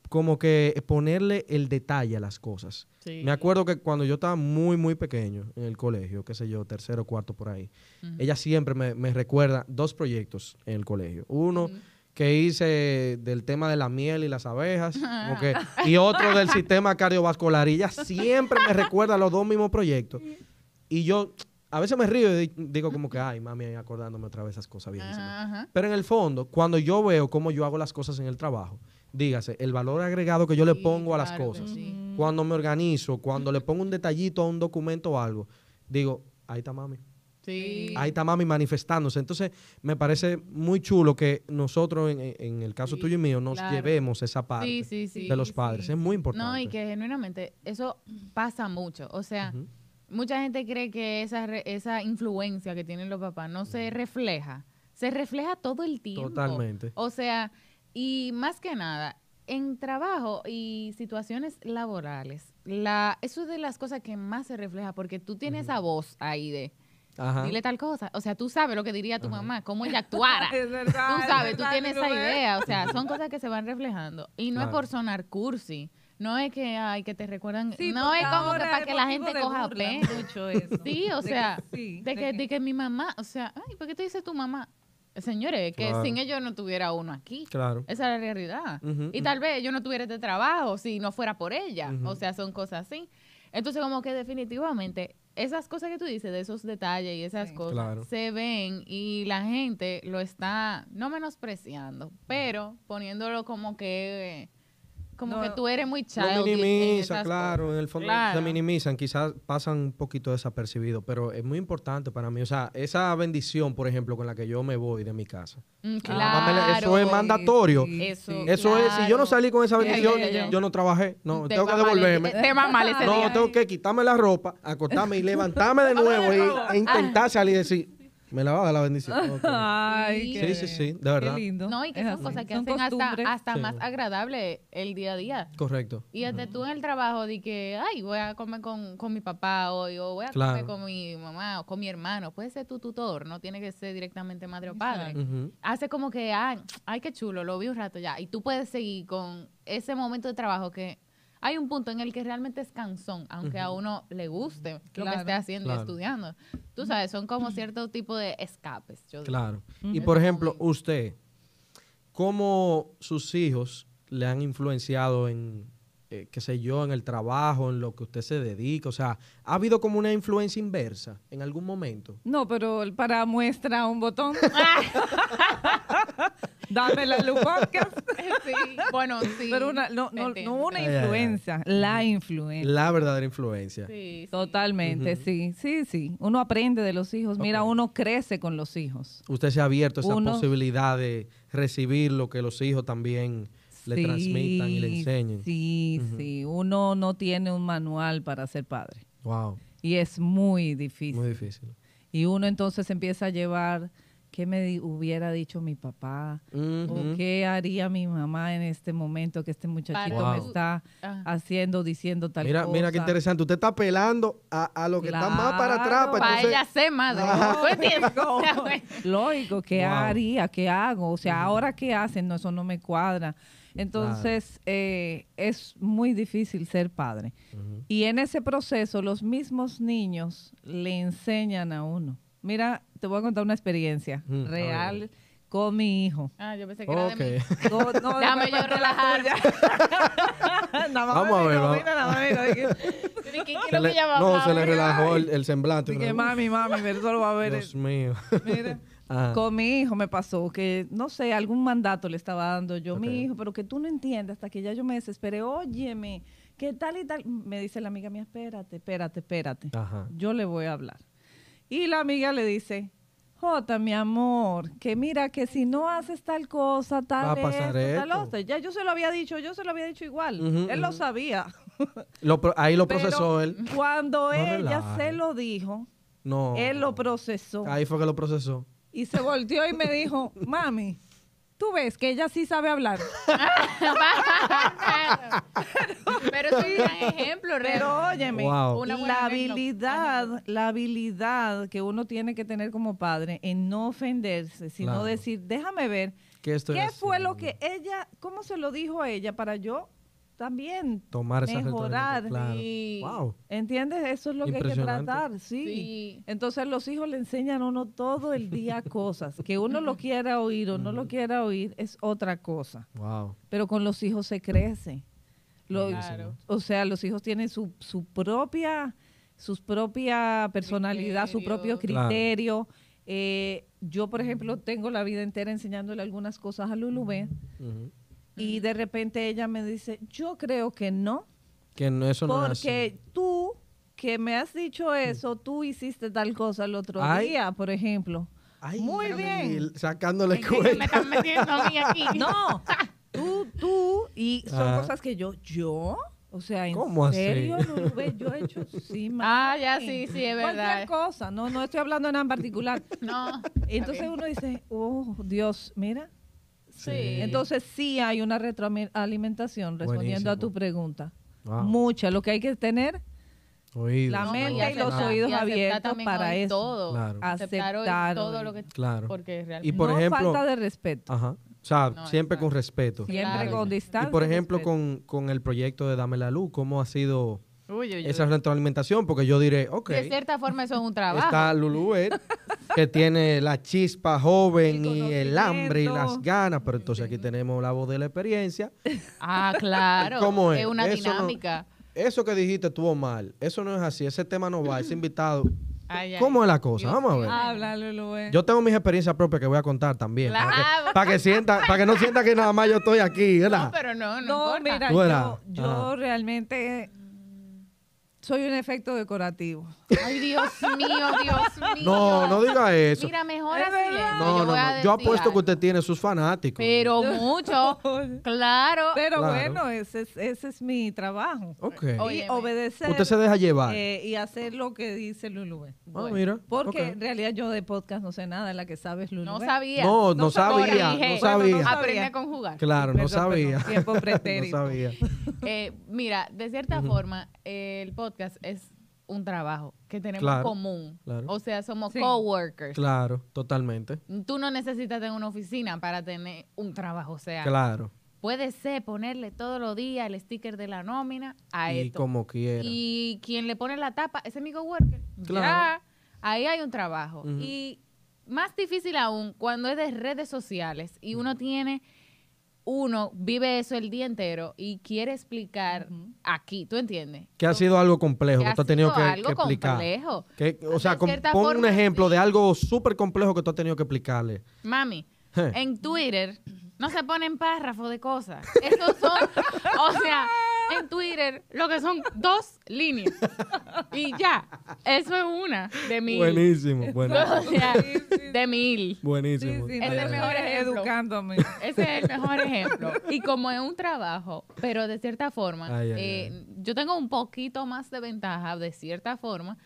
como que ponerle el detalle a las cosas. Me acuerdo que cuando yo estaba muy, muy pequeño en el colegio, qué sé yo, tercero, cuarto por ahí, ella siempre me, recuerda dos proyectos en el colegio. Uno que hice del tema de la miel y las abejas, (laughs) y otro del sistema cardiovascular. Y ella siempre me recuerda los dos mismos proyectos. Y yo a veces me río y digo como que, ay, mami, acordándome otra vez esas cosas bien. Pero en el fondo, cuando yo veo cómo yo hago las cosas en el trabajo, dígase, el valor agregado que yo le pongo a las cosas, cuando me organizo, cuando le pongo un detallito a un documento o algo, digo, ahí está mami. Sí. Ahí está mami manifestándose. Entonces, me parece muy chulo que nosotros, en, el caso tuyo y mío, nos llevemos esa parte de los padres. Es muy importante. No, y que genuinamente eso pasa mucho. O sea, mucha gente cree que esa, esa influencia que tienen los papás no se refleja. Se refleja todo el tiempo. Totalmente. O sea, y más que nada, en trabajo y situaciones laborales, la, eso es de las cosas que más se refleja, porque tú tienes esa voz ahí de... Ajá. Dile tal cosa. O sea, tú sabes lo que diría tu mamá, cómo ella (laughs) actuara. es tú sabes, tú tienes esa ¿eh? idea. O sea, son (laughs) cosas que se van reflejando. Y no es por sonar cursi. No es que, ay, que te recuerdan. no es como que para que la gente coja pleno. (laughs) Sí, o sea, de que, que, mi mamá, o sea, ay, ¿por qué te dice tu mamá? Señores, que sin ellos no tuviera uno aquí. Claro. Esa es la realidad. y tal vez yo no tuviera este trabajo si no fuera por ella. O sea, son cosas así. Entonces, como que definitivamente esas cosas que tú dices, de esos detalles y esas cosas, se ven y la gente lo está no menospreciando, pero poniéndolo como que como que tú eres muy chato. Se minimiza, claro, en el fondo se minimizan, quizás pasan un poquito desapercibido, pero es muy importante para mí. O sea, esa bendición, por ejemplo, con la que yo me voy de mi casa. Mm, ah, claro. Eso es mandatorio. eso, es, si yo no salí con esa bendición, yo no trabajé. No, tengo que devolverme. No, tengo que quitarme la ropa, acostarme y levantarme de nuevo y, e intentar salir y decir, me la a dar la bendición. (laughs) Ay, sí, sí, sí, de verdad. Qué lindo. No, y que es son cosas que hacen hasta, más agradable el día a día. Correcto. Y desde tú en el trabajo di que, ay, voy a comer con, mi papá hoy, o voy a comer con mi mamá o con mi hermano. Puede ser tu tutor, no tiene que ser directamente madre o padre. Hace como que, ay, ah, ay, qué chulo, lo vi un rato ya. Y tú puedes seguir con ese momento de trabajo que hay un punto en el que realmente es cansón, aunque a uno le guste lo que esté haciendo estudiando. Tú sabes, son como cierto tipo de escapes. Yo claro. Y por ejemplo, usted, ¿cómo sus hijos le han influenciado en, eh, qué sé yo, en el trabajo, en lo que usted se dedica? O sea, ¿ha habido como una influencia inversa en algún momento? No, pero para muestra un botón. (laughs) (laughs) Dame la luz podcast. (laughs) Sí, bueno, sí. Pero una, no, una influencia, la influencia. La verdadera influencia. Sí, Totalmente, sí, sí, sí. Uno aprende de los hijos. Mira, uno crece con los hijos. Usted se ha abierto a esa posibilidad de recibir lo que los hijos también le transmitan y le enseñen. Sí, sí. Uno no tiene un manual para ser padre. Wow. Y es muy difícil. Muy difícil. Y uno entonces empieza a llevar ¿Qué me hubiera dicho mi papá? ¿O qué haría mi mamá en este momento que este muchachito me está haciendo, diciendo tal mira, cosa? Mira qué interesante. Usted está pelando a, lo que está más para atrás. Pues, para, ella sé, madre. ¿eh? (laughs) (laughs) Lógico, ¿qué haría? ¿Qué hago? O sea, ¿ahora qué hacen? eso no me cuadra. Entonces, eh, es muy difícil ser padre. Y en ese proceso, los mismos niños le enseñan a uno. Mira, te voy a contar una experiencia mm, real con mi hijo. Ah, yo pensé que era de mí. (laughs) (laughs) No, no, Déjame yo relajar. (laughs) Vamos a ver. No, no, se le relajó el, semblante. Dije, mami, mami, pero eso lo va a ver. Dios mío. Mira. Ah. Con mi hijo me pasó que, no sé, algún mandato le estaba dando yo a mi hijo, pero que tú no entiendes, hasta que ya yo me desesperé, óyeme, ¿qué tal y tal? Me dice la amiga mía, espérate, espérate, espérate. Ajá. Yo le voy a hablar. Y la amiga le dice, Jota, mi amor, que mira que si no haces tal cosa, tal, esto, tal otro. Ya yo se lo había dicho, yo se lo había dicho igual. él lo sabía. ahí lo (laughs) procesó él. Cuando ella se lo dijo, él lo procesó. Ahí fue que lo procesó. Y se volteó y me dijo, mami, Tú ves que ella sí sabe hablar. (laughs) pero es un ejemplo, Pero óyeme, la habilidad, la habilidad que uno tiene que tener como padre en no ofenderse, sino decir, déjame ver ¿qué fue lo que ella, cómo se lo dijo a ella para yo también Tomar mejorar entiendes eso es lo que hay que tratar sí. entonces los hijos le enseñan a uno todo el día (laughs) cosas que uno lo quiera oír o no lo quiera oír es otra cosa pero con los hijos se crece o sea los hijos tienen su, su propia propia personalidad su propio criterio eh, yo por ejemplo tengo la vida entera enseñándole algunas cosas a Lulubé y de repente ella me dice, yo creo que no. Que no, eso no es Porque tú que me has dicho mm. eso, tú hiciste tal cosa el otro día, por ejemplo. Muy bien. Sacándole cuenta. Me metiendo aquí. (laughs) No, tú, tú, y son ah. cosas que yo, yo... O sea, ¿en serio, yo he hecho (laughs) sí, Ah, ya sí, sí, es verdad. Cualquier cosa, no, no estoy hablando de nada en particular. (laughs) No. Entonces uno dice, oh, Dios, mira, entonces sí hay una retroalimentación, respondiendo a tu pregunta. Mucha. Lo que hay que tener La mente y, los oídos abiertos para eso. Todo. Aceptar, todo lo que claro. porque realmente y por no falta de respeto. Ajá. O sea, siempre con respeto. Siempre con distancia. Y por ejemplo, con, con, el proyecto de Dame la Luz, ¿cómo ha sido Uy, uy, esa uy. retroalimentación, porque yo diré, ok. De cierta forma eso es un trabajo. Está Lulú que tiene la chispa joven y, el hambre y las ganas, pero entonces aquí tenemos la voz de la experiencia. Ah, claro. es? una dinámica. eso que dijiste estuvo mal, eso no es así, ese tema no va, ese invitado ¿Cómo es la cosa? Vamos a ver. Habla, Lulú, Yo tengo mis experiencias propias que voy a contar también. Para, que, sienta, para que no sienta que nada más yo estoy aquí, ¿verdad? No, pero no, no, mira, yo, realmente soy un efecto decorativo. Ay, Dios mío, Dios mío. No, no diga eso. Mira, mejor así. No, no, no. Yo, apuesto que usted tiene sus fanáticos. Pero muchos, (laughs) claro. Pero bueno, ese es, mi trabajo. Ok. Y obedecer. Usted se deja llevar. Eh, y hacer lo que dice Lulú. Ah, mira. Porque en realidad yo de podcast no sé nada, la que sabes Lulú. No sabía. No, no, sabía. No sabía. Aprende a conjugar. Claro, no sabía. Tiempo (laughs) no sabía. Eh, mira, de cierta forma, eh, el podcast es un trabajo que tenemos común. O sea, somos coworkers. Claro, totalmente. Tú no necesitas tener una oficina para tener un trabajo, o sea. Claro. Puede ser ponerle todos los días el sticker de la nómina a y esto. Y como quiera. Y quien le pone la tapa, ese es mi coworker. Claro. ahí hay un trabajo. Y más difícil aún cuando es de redes sociales y uno tiene uno vive eso el día entero y quiere explicar aquí, ¿tú entiendes? Que ha sido algo complejo, que, tú has tenido que, algo explicar. Complejo. o sea, pon un ejemplo de algo súper complejo que tú has tenido que explicarle. Mami, en Twitter (laughs) No se ponen párrafos de cosas. Esos son, o sea, en Twitter lo que son dos líneas. Y ya, eso es una de mil. Buenísimo, buenísimo. O sea, de mil. Buenísimo. es el mejor ejemplo. Ese es el mejor ejemplo. Y como es un trabajo, pero de cierta forma, eh, yo tengo un poquito más de ventaja, de cierta forma.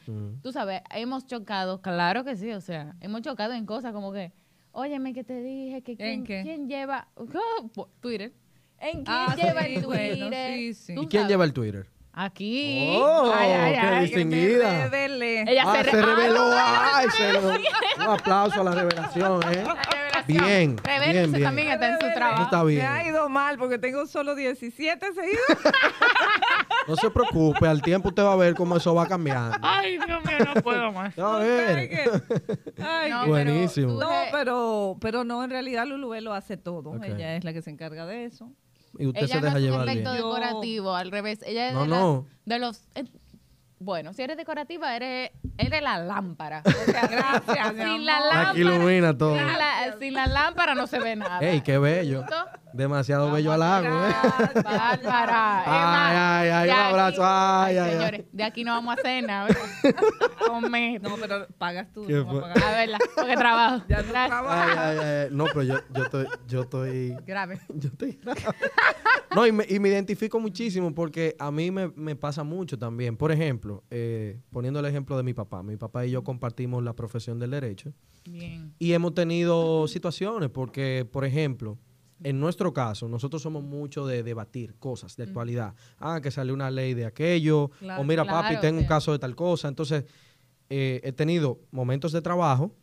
Tú sabes, hemos chocado, claro que sí, o sea, hemos chocado en cosas como que Óyeme, que te dije que quién, quién lleva. (laughs) Oh, Twitter. ¿En quién ah, lleva el Twitter? ¿Y quién lleva el Twitter? Aquí. ¡Oh! ¡Qué este distinguida! Ella ah, se, reveló. ¡Ay, se (laughs) reveló! Un aplauso a la revelación, ¿eh? Bien. bien, bien. también está en su trabajo. Está Me ha ido mal porque tengo solo 17 seguidos. (laughs) no se preocupe, al tiempo usted va a ver cómo eso va a cambiar. Ay, Dios mío, no puedo más. (laughs) A ver. Ay, buenísimo. no, pero, pero no, en realidad Lulubé lo hace todo. Ella es la que se encarga de eso. Y usted se deja no es un aspecto decorativo, al revés. Ella es de, los eh, bueno, si eres decorativa, eres, eres la lámpara. O sea, (laughs) gracias. sin la lámpara. Aquí ilumina todo. Sin la, lámpara no se ve nada. ¡Ey, qué bello! Demasiado bello bello agua, ¿eh? Bárbara. (laughs) ay, ay, ay, un abrazo. Ay, ay, ay, señores, de aquí no vamos a hacer nada, ¿verdad? (laughs) no, pero pagas tú. No a, verla, porque trabajo. Ya no No, pero yo, yo, estoy, yo estoy... Grave. (laughs) Yo estoy grave. No, y me, y me identifico muchísimo porque a mí me, me pasa mucho también. Por ejemplo, eh, poniendo el ejemplo de mi papá. Mi papá y yo compartimos la profesión del derecho. Bien. Y hemos tenido situaciones porque, por ejemplo en nuestro caso, nosotros somos mucho de debatir cosas de actualidad. Ah, que salió una ley de aquello, o mira, papi, tengo un caso de tal cosa. Entonces, eh, he tenido momentos de trabajo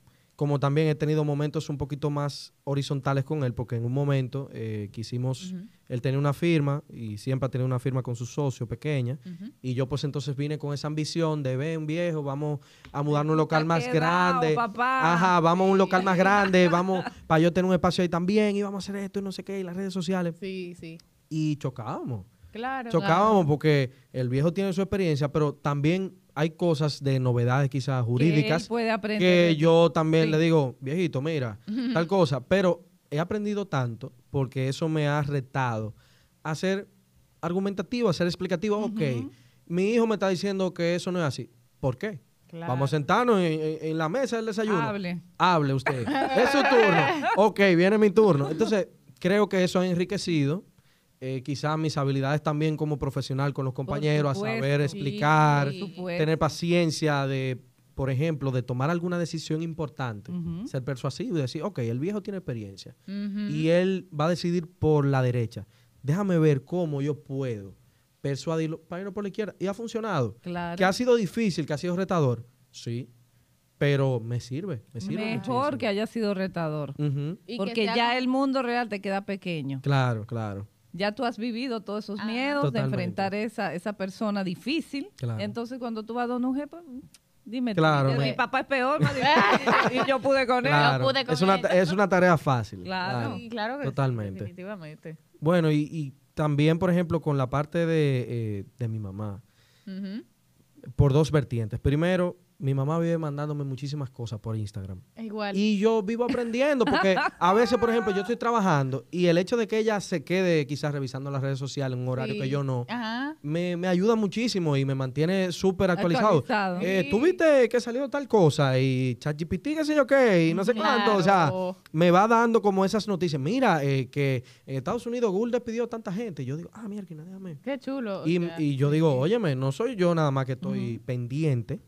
como también he tenido momentos un poquito más horizontales con él, porque en un momento eh, quisimos, él tenía una firma y siempre ha tenido una firma con su socio pequeña, y yo pues entonces vine con esa ambición de, ven viejo, vamos a mudarnos a un local más grande, ajá, vamos a un local más grande, (laughs) vamos para yo tener un espacio ahí también, y vamos a hacer esto y no sé qué, y las redes sociales. Sí, sí. Y chocábamos. Claro. Chocábamos porque el viejo tiene su experiencia, pero también hay cosas de novedades quizás jurídicas que yo también le digo, viejito, mira, tal cosa, pero he aprendido tanto porque eso me ha retado a ser argumentativo, a ser explicativo, ok, mi hijo me está diciendo que eso no es así, ¿por qué? Vamos a sentarnos en, en, la mesa del desayuno. Hable. Hable usted. (laughs) es su turno. Ok, viene mi turno. Entonces, creo que eso ha enriquecido eh, quizás mis habilidades también como profesional con los compañeros, a saber explicar, tener paciencia de, por ejemplo, de tomar alguna decisión importante, ser persuasivo y decir, ok, el viejo tiene experiencia y él va a decidir por la derecha. Déjame ver cómo yo puedo persuadirlo para irnos por la izquierda. Y ha funcionado. Claro. Que ha sido difícil, que ha sido retador. Sí, pero me sirve, Mejor que haya sido retador. porque ya el mundo real te queda pequeño. Claro, claro ya tú has vivido todos esos miedos de enfrentar esa, esa persona difícil. Entonces, cuando tú vas a Don mm, dime, claro, mi papá es peor, (laughs) y yo pude con él. es, Una, es una tarea fácil. Claro, Totalmente. definitivamente. Bueno, y, también, por ejemplo, con la parte de, eh, mi mamá, por dos vertientes. Primero, mi mamá vive mandándome muchísimas cosas por Instagram. Igual. Y yo vivo aprendiendo porque a veces, por ejemplo, yo estoy trabajando y el hecho de que ella se quede quizás revisando las redes sociales en un horario que yo no, me, me, ayuda muchísimo y me mantiene súper actualizado. actualizado. Eh, Tú viste que salió tal cosa y ChatGPT, qué sé yo qué, y no sé cuánto. O sea, me va dando como esas noticias. Mira, eh, que en Estados Unidos Google despidió a tanta gente. yo digo, ah, mira, que déjame. Qué chulo. Y, yo digo, óyeme, no soy yo nada más que estoy pendiente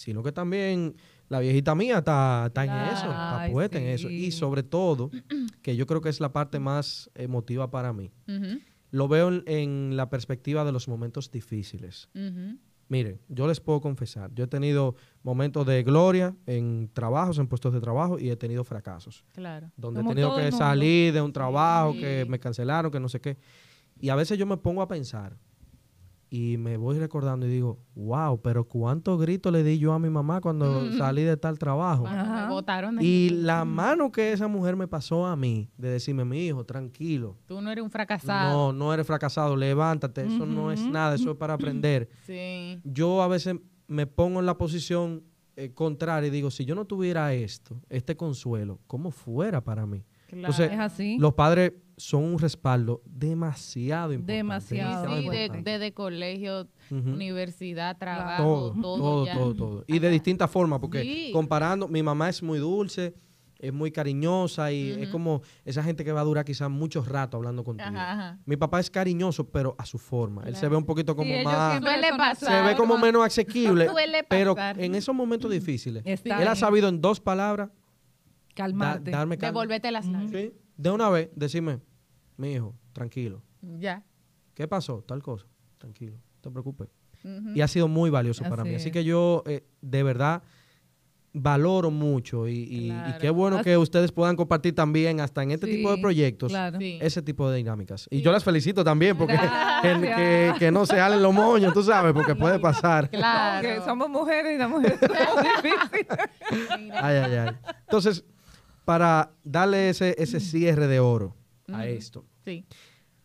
sino que también la viejita mía está, en eso, está puesta en eso. Y sobre todo, (clears throat) que yo creo que es la parte más emotiva para mí, lo veo en, la perspectiva de los momentos difíciles. Miren, yo les puedo confesar, yo he tenido momentos de gloria en trabajos, en puestos de trabajo y he tenido fracasos. Claro. Donde he tenido que salir de un trabajo que me cancelaron, que no sé qué. Y a veces yo me pongo a pensar, y me voy recordando y digo, wow, pero cuántos gritos le di yo a mi mamá cuando (laughs) salí de tal trabajo. y la (laughs) mano que esa mujer me pasó a mí de decirme, mi hijo, tranquilo. Tú no eres un fracasado. No, no eres fracasado, levántate, eso no es nada, eso es para aprender. (laughs) sí. Yo a veces me pongo en la posición eh, contraria y digo, si yo no tuviera esto, este consuelo, ¿cómo fuera para mí? Claro, Entonces, es así. los padres son un respaldo demasiado importante. Demasiado. Sí, desde colegio, universidad, trabajo, todo. Todo, todo, Y de distintas formas, porque comparando, mi mamá es muy dulce, es muy cariñosa y es como esa gente que va a durar quizás muchos ratos hablando contigo. Mi papá es cariñoso, pero a su forma. Él se ve un poquito como más. se ve como menos asequible. pero en esos momentos difíciles, él ha sabido en dos palabras calmarte, darme devolverte las sangre. de una vez, decime, mi hijo, tranquilo. Ya. ¿Qué pasó? Tal cosa. Tranquilo, no te preocupes. Y ha sido muy valioso para mí. Así que yo, eh, de verdad, valoro mucho y, qué bueno que ustedes puedan compartir también hasta en este tipo de proyectos ese tipo de dinámicas. Y yo las felicito también porque (laughs) que, no se jalen los moños, tú sabes, porque puede pasar. Claro, que somos mujeres y las mujeres (laughs) ay, ay, ay. Entonces, para darle ese, ese cierre de oro, a esto. Sí.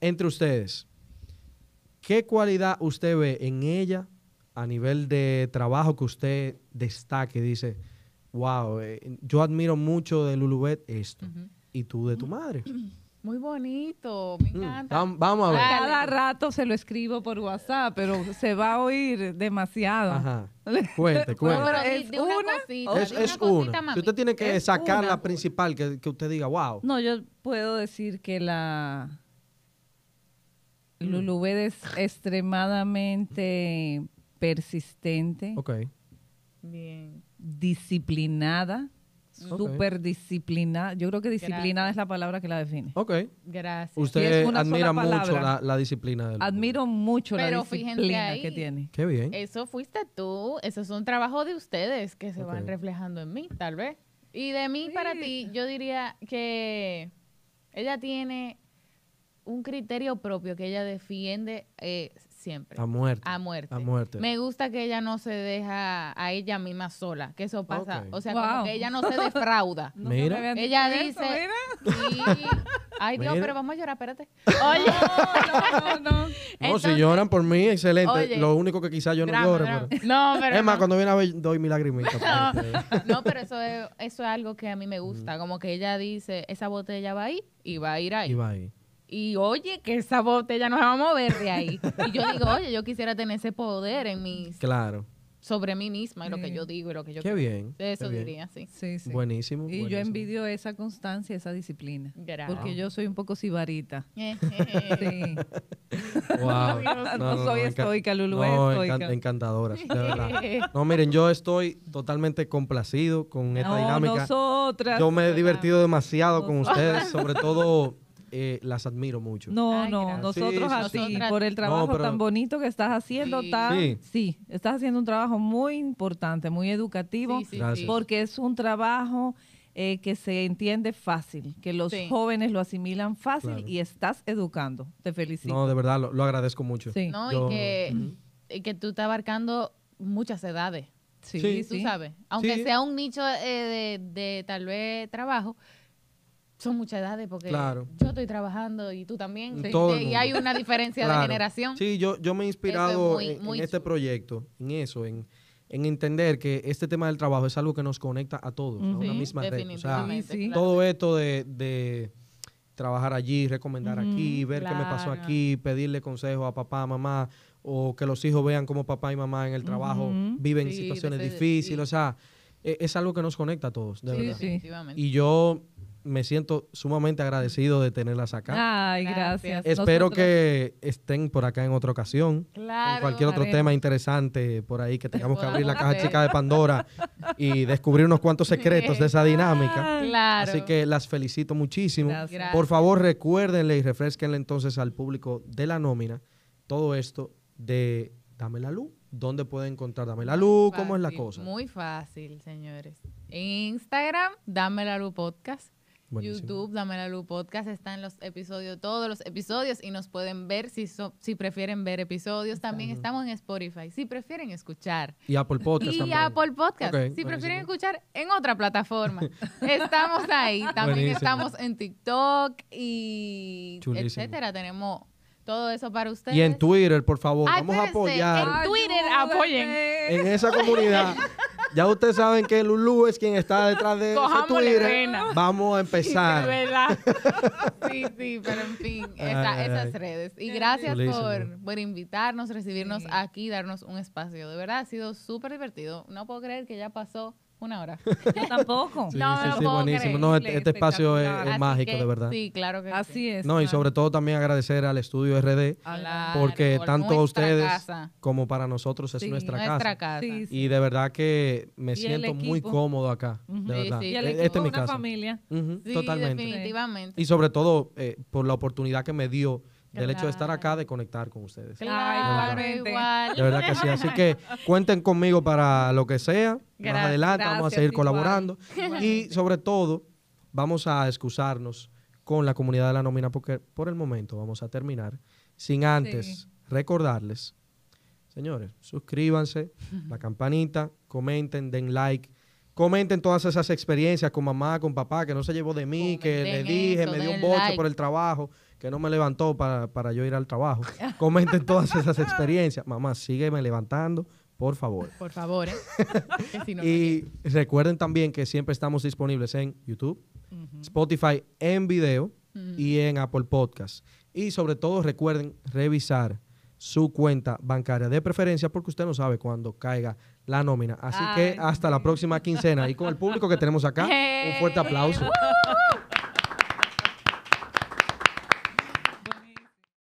Entre ustedes, ¿qué cualidad usted ve en ella a nivel de trabajo que usted destaque? Dice, wow, eh, yo admiro mucho de Lulubet esto. Y tú de tu madre. (clears throat) Muy bonito, me mm, encanta. vamos a ver. cada rato se lo escribo por WhatsApp, pero se va a oír demasiado. Ajá. (laughs) Cuente, cuente. es una, es, una, usted tiene que sacar la principal que, usted diga, wow. No, yo puedo decir que la mm. Lulubed es extremadamente persistente. Ok. Bien. Disciplinada súper disciplinada. Yo creo que disciplinada es la palabra que la define. Ok. Gracias. Usted admira mucho la, la disciplina Admiro mucho la Pero fíjense disciplina que tiene. Qué bien. Eso fuiste tú, eso es un trabajo de ustedes que se van reflejando en mí, tal vez. Y de mí para ti, yo diría que ella tiene un criterio propio que ella defiende eh, siempre. A muerte. A muerte. A muerte. Me gusta que ella no se deja a ella misma sola, que eso pasa. O sea, como que ella no se defrauda. (laughs) mira. Ella dice... Ay, Dios, pero vamos a llorar, espérate. (laughs) Oye. No, no, no. no si lloran por mí, excelente. lo único que quizás yo no llore. No, pero. Es más, cuando viene a ver, doy mi lagrimita. (laughs) No, pero eso es, eso es algo que a mí me gusta. Como que ella dice, esa botella va ahí y va a ir ahí. Y va ahí y oye que esa botella no se va a mover de ahí. y yo digo, oye, yo quisiera tener ese poder en mis... Claro. Sobre mí misma y lo que yo digo y lo que yo... Qué bien. eso diría, sí. sí, sí. Buenísimo. Y yo envidio esa constancia, esa disciplina. Porque yo soy un poco sibarita. (laughs) Eh, sí. Eh, eh. Wow. no, soy estoica, Lulu es encantadora, (laughs) No, miren, yo estoy totalmente complacido con esta dinámica. Nosotras. Yo me he divertido demasiado con ustedes, sobre todo eh, las admiro mucho. No, no, nosotros así por el trabajo tan bonito que estás haciendo, sí. sí. estás haciendo un trabajo muy importante, muy educativo, porque es un trabajo eh, que se entiende fácil, que los jóvenes lo asimilan fácil y estás educando. Te felicito. No, de verdad, lo, agradezco mucho. Sí. No, y, que, tú estás abarcando muchas edades. Sí, tú sabes. Aunque sea un nicho eh, de, de, tal vez trabajo, son muchas edades porque yo estoy trabajando y tú también mm, y hay una diferencia de generación. Sí, yo, yo me he inspirado en, este proyecto, en eso, en, entender que este tema del trabajo es algo que nos conecta a todos, a una misma red. todo esto de, trabajar allí, recomendar aquí, ver qué me pasó aquí, pedirle consejo a papá, mamá, o que los hijos vean cómo papá y mamá en el trabajo viven situaciones difíciles, o sea, es, es, algo que nos conecta a todos, de verdad. Y yo me siento sumamente agradecido de tenerlas acá. Ay, gracias. Espero que estén por acá en otra ocasión. Claro. cualquier otro tema interesante por ahí que tengamos que abrir la caja chica de Pandora y descubrir unos cuantos secretos de esa (laughs) dinámica. Claro. Así que las felicito muchísimo. Gracias. Por favor, recuérdenle y refresquenle entonces al público de la nómina todo esto de Dame la Luz. ¿Dónde pueden encontrar Dame la Luz? ¿Cómo es la cosa? Muy fácil, señores. Instagram, Dame la Luz Podcast. YouTube, Dame la Luz Podcast, están los episodios, todos los episodios y nos pueden ver si, si prefieren ver episodios. También estamos en Spotify, si prefieren escuchar. Y Apple Podcast. Y Apple Podcast, si prefieren escuchar en otra plataforma. (laughs) estamos ahí, también estamos en TikTok y etcétera. Tenemos todo eso para ustedes. Y en Twitter, por favor, vamos a apoyar. En Twitter, apoyen. En esa comunidad. (laughs) Ya ustedes saben que Lulu es quien está detrás de ese Twitter. Vamos a empezar. (laughs) Sí, sí, pero en fin, esas redes. Y gracias por, por invitarnos, recibirnos aquí, darnos un espacio. De verdad, ha sido súper divertido. No puedo creer que ya pasó una hora. (laughs) yo tampoco. no, buenísimo. No, este, este espacio es, mágico, de verdad. Sí, claro que Así es. No, y sobre todo también agradecer al estudio RD, porque tanto ustedes como para nosotros es nuestra, nuestra, casa. Y de verdad que me siento muy cómodo acá. De verdad. E-, este es mi casa. familia. Totalmente. Definitivamente. Y sobre todo eh, por la oportunidad que me dio del hecho de estar acá, de conectar con ustedes. Claro, igual. De verdad que sí. Así que cuenten conmigo para lo que sea. Más adelante vamos a seguir colaborando. Y sobre todo, vamos a excusarnos con la comunidad de la nómina porque por el momento vamos a terminar sin antes recordarles, señores, suscríbanse, la campanita, comenten, den like, comenten todas esas experiencias con mamá, con papá, que no se llevó de mí, que le dije, me dio un boche por el trabajo que no me levantó para, yo ir al trabajo. (laughs) Comenten todas esas experiencias. Mamá, sígueme levantando, por favor. Por favor, ¿eh? (laughs) (laughs) y recuerden también que siempre estamos disponibles en YouTube, Spotify en video y en Apple Podcast. Y sobre todo recuerden revisar su cuenta bancaria de preferencia porque usted no sabe cuándo caiga la nómina. Así que hasta la próxima quincena y con el público que tenemos acá, un fuerte aplauso.